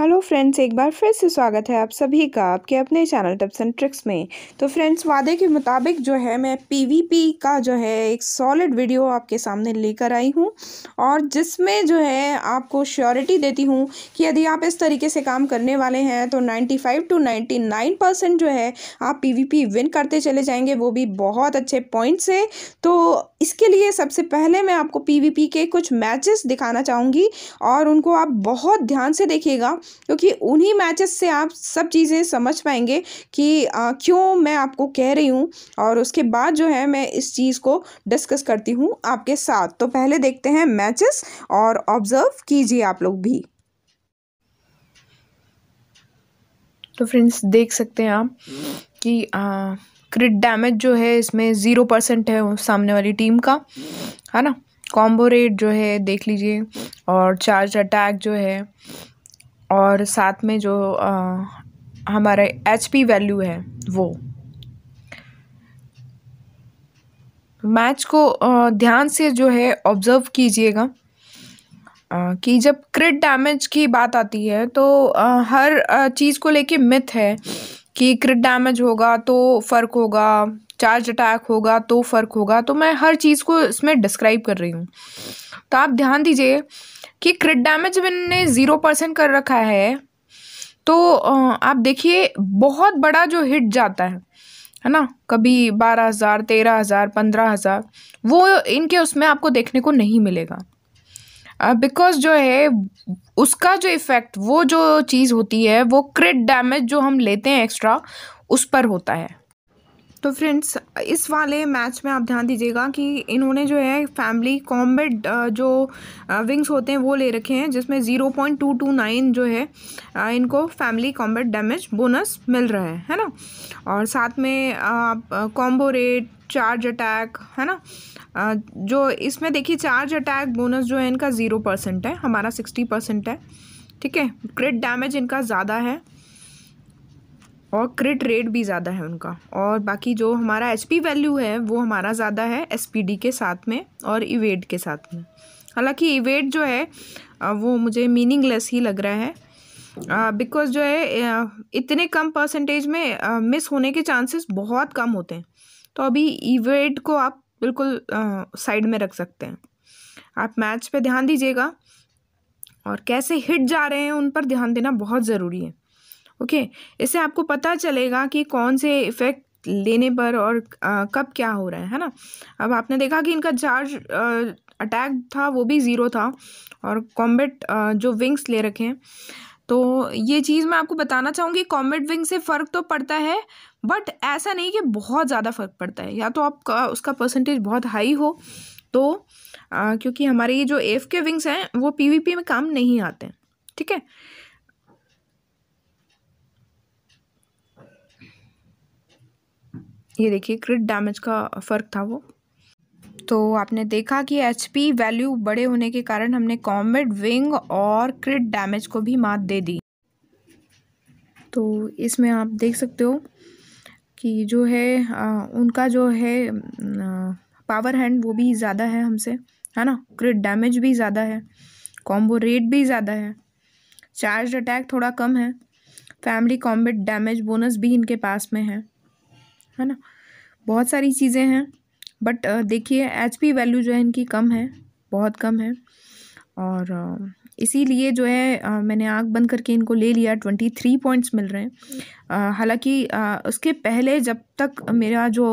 hello friends एक बार फिर से स्वागत है आप सभी का आपके अपने चैनल टिप्स एंड ट्रिक्स में तो फ्रेंड्स वादे के मुताबिक जो है मैं पीवीपी का जो है एक सॉलिड वीडियो आपके सामने लेकर आई हूं और जिसमें जो है आपको श्योरिटी देती हूं कि यदि आप इस तरीके से काम करने वाले हैं तो 95 टू 99 परसेंट जो है आप पी विन करते चले जाएँगे वो भी बहुत अच्छे पॉइंट से तो इसके लिए सबसे पहले मैं आपको पी के कुछ मैचेस दिखाना चाहूँगी और उनको आप बहुत ध्यान से देखिएगा क्योंकि उन्हीं मैचेस से आप सब चीज़ें समझ पाएंगे कि आ, क्यों मैं आपको कह रही हूँ और उसके बाद जो है मैं इस चीज़ को डिस्कस करती हूँ आपके साथ तो पहले देखते हैं मैचेस और ऑब्ज़र्व कीजिए आप लोग भी तो फ्रेंड्स देख सकते हैं आप कि आ, क्रिट डैमेज जो है इसमें ज़ीरो परसेंट है सामने वाली टीम का है ना कॉम्बो रेट जो है देख लीजिए और चार्ज अटैक जो है और साथ में जो हमारा एच पी वैल्यू है वो मैच को ध्यान से जो है ऑब्ज़र्व कीजिएगा कि जब क्रिट डैमेज की बात आती है तो हर चीज़ को लेके मिथ है कि क्रिट डैमेज होगा तो फ़र्क होगा चार्ज अटैक होगा तो फ़र्क होगा तो मैं हर चीज़ को इसमें डिस्क्राइब कर रही हूँ तो आप ध्यान दीजिए कि क्रिट डैमेज मैंने ज़ीरो परसेंट कर रखा है तो आप देखिए बहुत बड़ा जो हिट जाता है है ना कभी बारह हज़ार तेरह हज़ार पंद्रह हज़ार वो इनके उसमें आपको देखने को नहीं मिलेगा बिकॉज uh, जो है उसका जो इफ़ेक्ट वो जो चीज़ होती है वो क्रिट डैमेज जो हम लेते हैं एक्स्ट्रा उस पर होता है तो फ्रेंड्स इस वाले मैच में आप ध्यान दीजिएगा कि इन्होंने जो है फैमिली कॉम्बेट जो विंग्स होते हैं वो ले रखे हैं जिसमें zero point two two nine जो है इनको फैमिली कॉम्बेट डैमेज बोनस मिल रहा है है ना और साथ में आप कॉम्बो रेट चार्ज अटैक है ना जो इसमें देखिए चार्ज अटैक बोनस जो है इनका ज़ीरो परसेंट है हमारा सिक्सटी परसेंट है ठीक है क्रिट डैमेज इनका ज़्यादा है और क्रिट रेट भी ज़्यादा है उनका और बाकी जो हमारा एच वैल्यू है वो हमारा ज़्यादा है एस के साथ में और इवेट के साथ में हालांकि इवेट जो है वो मुझे मीनिंगलेस ही लग रहा है बिकॉज uh, जो है इतने कम परसेंटेज में मिस uh, होने के चांसेस बहुत कम होते हैं तो अभी इवेट को आप बिल्कुल साइड में रख सकते हैं आप मैच पे ध्यान दीजिएगा और कैसे हिट जा रहे हैं उन पर ध्यान देना बहुत ज़रूरी है ओके इससे आपको पता चलेगा कि कौन से इफ़ेक्ट लेने पर और आ, कब क्या हो रहा है है ना अब आपने देखा कि इनका चार्ज अटैक था वो भी ज़ीरो था और कॉम्बेट जो विंग्स ले रखे हैं तो ये चीज़ मैं आपको बताना चाहूँगी कॉम्बेट विंग से फ़र्क तो पड़ता है बट ऐसा नहीं कि बहुत ज़्यादा फ़र्क पड़ता है या तो आपका उसका परसेंटेज बहुत हाई हो तो आ, क्योंकि हमारे ये जो एफ के विंग्स हैं वो पीवीपी में काम नहीं आते हैं ठीक है ये देखिए क्रिट डैमेज का फ़र्क था वो तो आपने देखा कि एच पी वैल्यू बड़े होने के कारण हमने कॉमेट विंग और क्रिट डैमेज को भी मात दे दी तो इसमें आप देख सकते हो कि जो है आ, उनका जो है आ, पावर हैंड वो भी ज़्यादा है हमसे है ना क्रिट डैमेज भी ज़्यादा है कॉम्बो रेट भी ज़्यादा है चार्ज अटैक थोड़ा कम है फैमिली कॉम्बेट डैमेज बोनस भी इनके पास में है है ना बहुत सारी चीज़ें हैं बट देखिए एच पी वैल्यू जो है इनकी कम है बहुत कम है और इसीलिए जो है आ, मैंने आँख बंद करके इनको ले लिया ट्वेंटी थ्री पॉइंट्स मिल रहे हैं हालांकि उसके पहले जब तक मेरा जो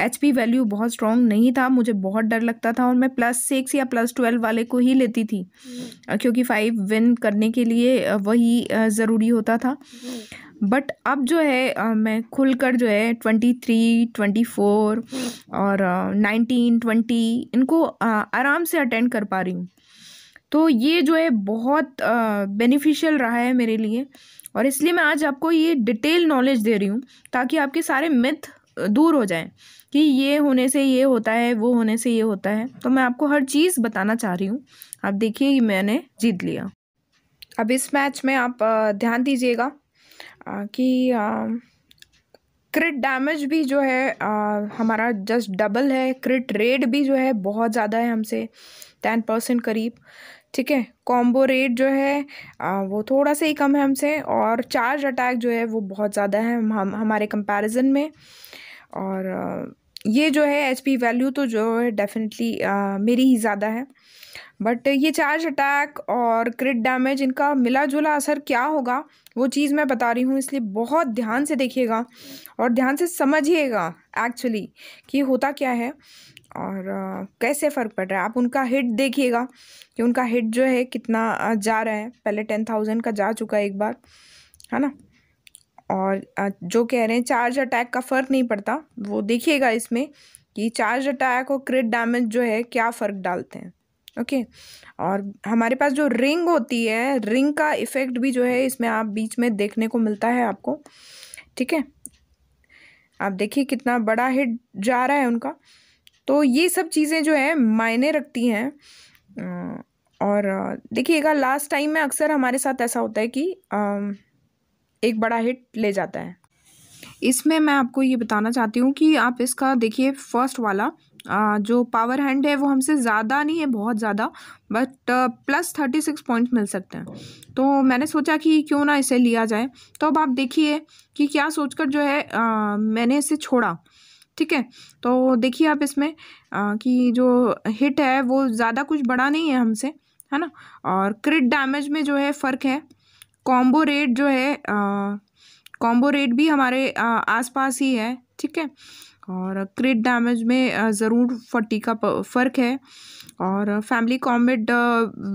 एच पी वैल्यू बहुत स्ट्रॉन्ग नहीं था मुझे बहुत डर लगता था और मैं प्लस सिक्स या प्लस ट्वेल्व वाले को ही लेती थी क्योंकि फाइव विन करने के लिए वही ज़रूरी होता था बट अब जो है आ, मैं खुलकर जो है ट्वेंटी थ्री ट्वेंटी फोर और नाइनटीन ट्वेंटी इनको आ, आराम से अटेंड कर पा रही हूँ तो ये जो है बहुत बेनिफिशियल रहा है मेरे लिए और इसलिए मैं आज आपको ये डिटेल नॉलेज दे रही हूँ ताकि आपके सारे मिथ दूर हो जाएं कि ये होने से ये होता है वो होने से ये होता है तो मैं आपको हर चीज़ बताना चाह रही हूँ आप देखिए मैंने जीत लिया अब इस मैच में आप ध्यान दीजिएगा कि क्रिट डैमेज भी जो है आ, हमारा जस्ट डबल है क्रिट रेट भी जो है बहुत ज़्यादा है हमसे टेन परसेंट करीब ठीक है कॉम्बो रेट जो है आ, वो थोड़ा सा ही कम है हमसे और चार्ज अटैक जो है वो बहुत ज़्यादा है हम हमारे कंपैरिजन में और आ, ये जो है एच पी वैल्यू तो जो है डेफिनेटली मेरी ही ज़्यादा है बट ये चार्ज अटैक और क्रिट डैमेज इनका मिला जुला असर क्या होगा वो चीज़ मैं बता रही हूँ इसलिए बहुत ध्यान से देखिएगा और ध्यान से समझिएगा एक्चुअली कि होता क्या है और कैसे फ़र्क पड़ रहा है आप उनका हिट देखिएगा कि उनका हिट जो है कितना जा रहा है पहले टेन थाउजेंड का जा चुका है एक बार है ना और जो कह रहे हैं चार्ज अटैक का फ़र्क नहीं पड़ता वो देखिएगा इसमें कि चार्ज अटैक और क्रिट डैमेज जो है क्या फ़र्क डालते हैं ओके और हमारे पास जो रिंग होती है रिंग का इफ़ेक्ट भी जो है इसमें आप बीच में देखने को मिलता है आपको ठीक है आप देखिए कितना बड़ा हिट जा रहा है उनका तो ये सब चीज़ें जो है मायने रखती हैं और देखिएगा लास्ट टाइम में अक्सर हमारे साथ ऐसा होता है कि एक बड़ा हिट ले जाता है इसमें मैं आपको ये बताना चाहती हूँ कि आप इसका देखिए फर्स्ट वाला जो पावर हैंड है वो हमसे ज़्यादा नहीं है बहुत ज़्यादा but plus thirty six point मिल सकते हैं तो मैंने सोचा कि क्यों ना इसे लिया जाए तो अब आप देखिए कि क्या सोचकर जो है आ, मैंने इसे छोड़ा ठीक है तो देखिए आप इसमें आ, कि जो हिट है वो ज़्यादा कुछ बड़ा नहीं है हमसे है ना और क्रिट डैमेज में जो है फ़र्क है कॉम्बो रेट जो है कॉम्बो रेट भी हमारे आसपास ही है ठीक है और क्रिट डैमेज में ज़रूर फटी का फ़र्क है और फैमिली कॉम्बेट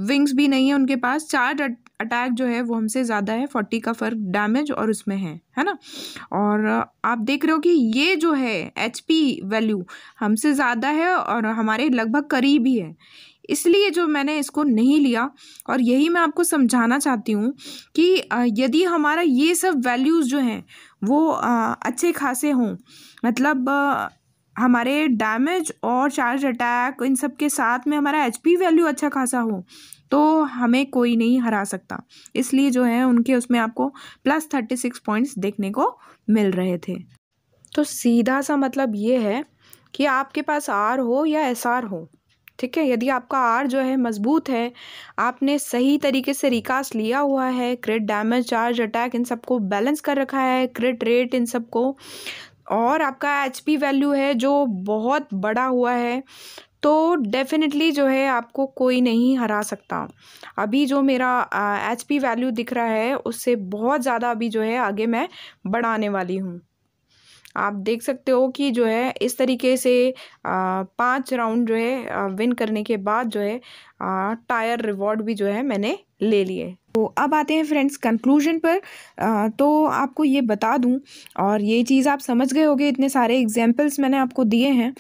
विंग्स भी नहीं है उनके पास चार अटैक जो है वो हमसे ज़्यादा है फोर्टी का फ़र्क डैमेज और उसमें है है ना और आप देख रहे हो कि ये जो है एच वैल्यू हमसे ज़्यादा है और हमारे लगभग करीब ही है इसलिए जो मैंने इसको नहीं लिया और यही मैं आपको समझाना चाहती हूँ कि यदि हमारा ये सब वैल्यूज़ जो हैं वो अच्छे खासे हों मतलब हमारे डैमेज और चार्ज अटैक इन सब के साथ में हमारा एच वैल्यू अच्छा खासा हो तो हमें कोई नहीं हरा सकता इसलिए जो है उनके उसमें आपको प्लस थर्टी सिक्स पॉइंट्स देखने को मिल रहे थे तो सीधा सा मतलब ये है कि आपके पास आर हो या एस आर हो ठीक है यदि आपका आर जो है मजबूत है आपने सही तरीके से रिकास्ट लिया हुआ है क्रेड डैमेज चार्ज अटैक इन सबको बैलेंस कर रखा है क्रेड रेट इन सबको और आपका एच पी वैल्यू है जो बहुत बड़ा हुआ है तो डेफिनेटली जो है आपको कोई नहीं हरा सकता अभी जो मेरा एच पी वैल्यू दिख रहा है उससे बहुत ज़्यादा अभी जो है आगे मैं बढ़ाने वाली हूँ आप देख सकते हो कि जो है इस तरीके से पांच राउंड जो है विन करने के बाद जो है टायर रिवॉर्ड भी जो है मैंने ले लिए तो अब आते हैं फ्रेंड्स कंक्लूजन पर आ, तो आपको ये बता दूं और ये चीज़ आप समझ गए होगे इतने सारे एग्जांपल्स मैंने आपको दिए हैं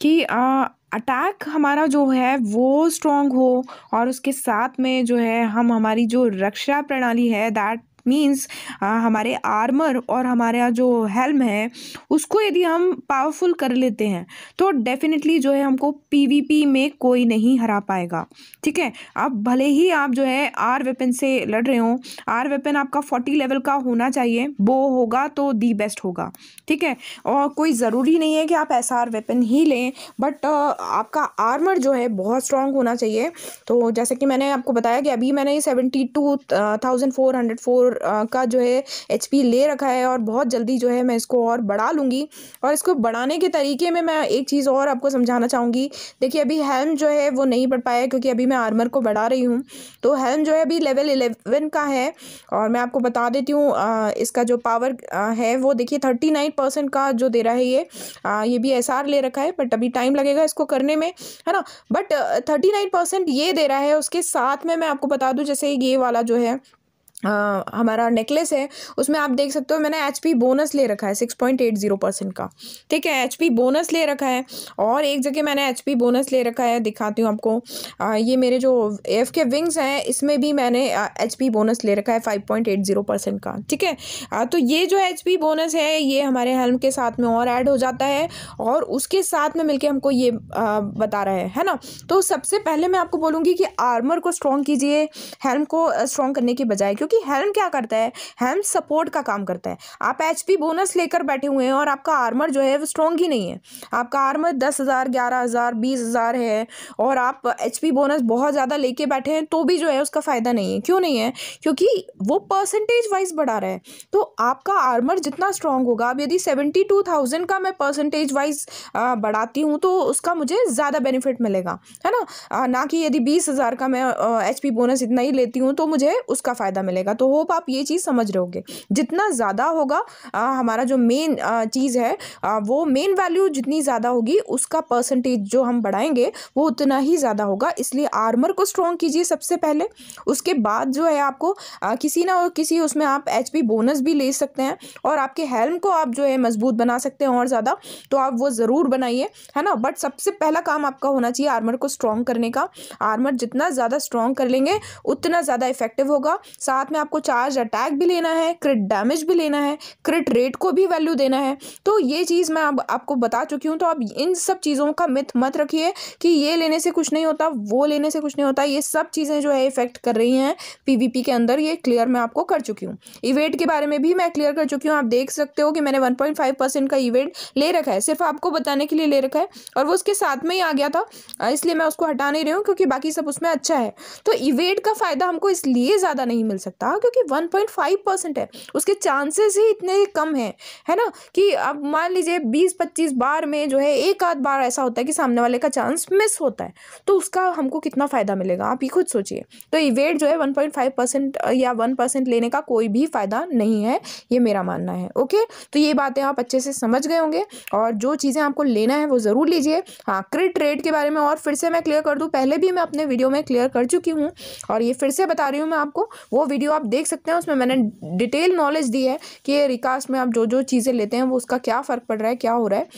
कि आ, अटैक हमारा जो है वो स्ट्रॉन्ग हो और उसके साथ में जो है हम हमारी जो रक्षा प्रणाली है दैट मीन्स हाँ, हमारे आर्मर और हमारे जो हेल्म है उसको यदि हम पावरफुल कर लेते हैं तो डेफिनेटली जो है हमको पीवीपी में कोई नहीं हरा पाएगा ठीक है अब भले ही आप जो है आर वेपन से लड़ रहे हो आर वेपन आपका फोर्टी लेवल का होना चाहिए वो होगा तो दी बेस्ट होगा ठीक है और कोई ज़रूरी नहीं है कि आप ऐसा आर वेपन ही लें बट आपका आर्मर जो है बहुत स्ट्रांग होना चाहिए तो जैसे कि मैंने आपको बताया कि अभी मैंने seventy two thousand four hundred four का जो है एच ले रखा है और बहुत जल्दी जो है मैं इसको और बढ़ा लूँगी और इसको बढ़ाने के तरीके में मैं एक चीज़ और आपको समझाना चाहूँगी देखिए अभी हेल्म जो है वो नहीं बढ़ पाया क्योंकि अभी मैं आर्मर को बढ़ा रही हूँ तो हेल्म जो है अभी लेवल एलेवन का है और मैं आपको बता देती हूँ इसका जो पावर है वो देखिए थर्टी नाइन परसेंट का जो दे रहा है ये आ, ये भी एस ले रखा है बट अभी टाइम लगेगा इसको करने में है ना बट थर्टी नाइन परसेंट ये दे रहा है उसके साथ में मैं आपको बता दूँ जैसे ये वाला जो है हमारा नेकलेस है उसमें आप देख सकते हो मैंने एच पी बोनस ले रखा है six point eight zero percent का ठीक है एच पी बोनस ले रखा है और एक जगह मैंने एच पी बोनस ले रखा है दिखाती हूँ आपको आ, ये मेरे जो एफ के विंग्स हैं इसमें भी मैंने एच पी बोनस ले रखा है five point eight zero percent का ठीक है आ, तो ये जो एच पी बोनस है ये हमारे हेल्म के साथ में और ऐड हो जाता है और उसके साथ में मिलकर हमको ये आ, बता रहा है है ना तो सबसे पहले मैं आपको बोलूँगी कि आर्मर को स्ट्रॉन्ग कीजिए हेल्म को स्ट्रॉन्ग करने के बजाय क्योंकि हेल्म क्या करता है हेल्म सपोर्ट का काम करता है आप एच बोनस लेकर बैठे हुए हैं और आपका आर्मर जो है वो स्ट्रॉन्ग ही नहीं है आपका आर्मर दस हज़ार ग्यारह हज़ार बीस हज़ार है और आप एच बोनस बहुत ज़्यादा लेके बैठे हैं तो भी जो है उसका फ़ायदा नहीं है क्यों नहीं है क्योंकि वो परसेंटेज वाइज बढ़ा रहा है तो आपका आर्मर जितना स्ट्रॉन्ग होगा अब यदि सेवेंटी टू थाउजेंड का मैं परसेंटेज वाइज बढ़ाती हूँ तो उसका मुझे ज़्यादा बेनिफिट मिलेगा है ना ना कि यदि बीस हज़ार का मैं एच बोनस इतना ही लेती हूँ तो मुझे उसका फ़ायदा मिलेगा डलेगा तो होप आप ये चीज़ समझ रहे होगे जितना ज़्यादा होगा आ, हमारा जो मेन चीज़ है आ, वो मेन वैल्यू जितनी ज़्यादा होगी उसका परसेंटेज जो हम बढ़ाएंगे वो उतना ही ज़्यादा होगा इसलिए आर्मर को स्ट्रॉन्ग कीजिए सबसे पहले उसके बाद जो है आपको आ, किसी ना किसी उसमें आप एच बोनस भी ले सकते हैं और आपके हेल्म को आप जो है मजबूत बना सकते हैं और ज़्यादा तो आप वो ज़रूर बनाइए है ना बट सबसे पहला काम आपका होना चाहिए आर्मर को स्ट्रॉन्ग करने का आर्मर जितना ज़्यादा स्ट्रॉन्ग कर लेंगे उतना ज़्यादा इफेक्टिव होगा साथ साथ में आपको चार्ज अटैक भी लेना है क्रिट डैमेज भी लेना है क्रिट रेट को भी वैल्यू देना है तो ये चीज़ मैं अब आपको बता चुकी हूँ तो आप इन सब चीज़ों का मिथ मत रखिए कि ये लेने से कुछ नहीं होता वो लेने से कुछ नहीं होता ये सब चीज़ें जो है इफेक्ट कर रही हैं पी के अंदर ये क्लियर मैं आपको कर चुकी हूँ इवेंट के बारे में भी मैं क्लियर कर चुकी हूँ आप देख सकते हो कि मैंने वन पॉइंट फाइव परसेंट का इवेंट ले रखा है सिर्फ आपको बताने के लिए ले रखा है और वो उसके साथ में ही आ गया था इसलिए मैं उसको हटा नहीं रही हूँ क्योंकि बाकी सब उसमें अच्छा है तो इवेंट का फ़ायदा हमको इसलिए ज़्यादा नहीं मिल सकता सकता क्योंकि 1.5 परसेंट है उसके चांसेस ही इतने कम हैं है ना कि अब मान लीजिए 20-25 बार में जो है एक आध बार ऐसा होता है कि सामने वाले का चांस मिस होता है तो उसका हमको कितना फ़ायदा मिलेगा आप ही खुद सोचिए तो इवेट जो है वन या वन लेने का कोई भी फ़ायदा नहीं है ये मेरा मानना है ओके तो ये बातें आप अच्छे से समझ गए होंगे और जो चीज़ें आपको लेना है वो ज़रूर लीजिए हाँ क्रिट रेट के बारे में और फिर से मैं क्लियर कर दूँ पहले भी मैं अपने वीडियो में क्लियर कर चुकी हूँ और ये फिर से बता रही हूँ मैं आपको वो वीडियो वीडियो आप देख सकते हैं उसमें मैंने डिटेल नॉलेज दी है कि रिकास्ट में आप जो जो चीज़ें लेते हैं वो उसका क्या फ़र्क पड़ रहा है क्या हो रहा है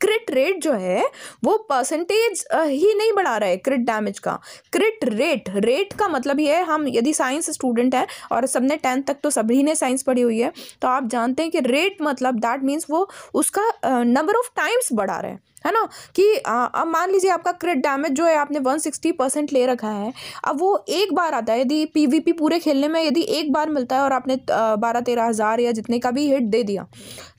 क्रिट रेट जो है वो परसेंटेज ही नहीं बढ़ा रहा है क्रिट डैमेज का क्रिट रेट रेट का मतलब ये है हम यदि साइंस स्टूडेंट हैं और सबने टेंथ तक तो सभी ने साइंस पढ़ी हुई है तो आप जानते हैं कि रेट मतलब दैट मीन्स वो उसका नंबर ऑफ टाइम्स बढ़ा रहे हैं है ना कि अब मान लीजिए आपका क्रिट डैमेज जो है आपने 160 परसेंट ले रखा है अब वो एक बार आता है यदि पीवीपी पूरे खेलने में यदि एक बार मिलता है और आपने बारह तेरह हज़ार या जितने का भी हिट दे दिया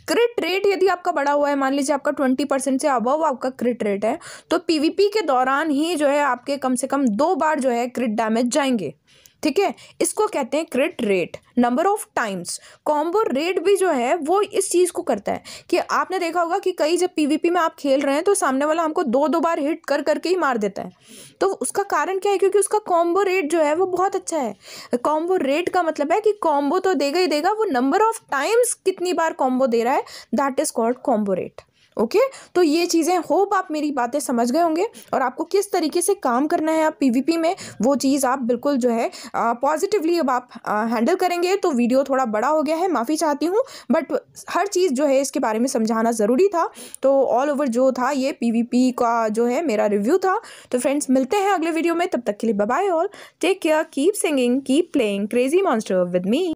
क्रिट रेट यदि आपका बड़ा हुआ है मान लीजिए आपका ट्वेंटी परसेंट से अबव आपका क्रिट रेट है तो पीवीपी के दौरान ही जो है आपके कम से कम दो बार जो है क्रिट डैमेज जाएंगे ठीक है इसको कहते हैं crit rate number of times combo rate भी जो है वो इस चीज़ को करता है कि आपने देखा होगा कि कई जब पीवीपी में आप खेल रहे हैं तो सामने वाला हमको दो दो बार हिट कर करके ही मार देता है तो उसका कारण क्या है क्योंकि उसका कॉम्बो रेट जो है वो बहुत अच्छा है कॉम्बो रेट का मतलब है कि कॉम्बो तो देगा ही देगा वो नंबर ऑफ टाइम्स कितनी बार कॉम्बो दे रहा है that is called combo rate okay तो ये चीज़ें होप आप मेरी बातें समझ गए होंगे और आपको किस तरीके से काम करना है आप पीवीपी में वो चीज़ आप बिल्कुल जो है पॉजिटिवली अब आप हैंडल करेंगे तो वीडियो थोड़ा बड़ा हो गया है माफ़ी चाहती हूँ बट हर चीज़ जो है इसके बारे में समझाना ज़रूरी था तो ऑल ओवर जो था ये पी का जो है मेरा रिव्यू था तो फ्रेंड्स मिलते हैं अगले वीडियो में तब तक के लिए bye all take care keep singing keep playing crazy monster with me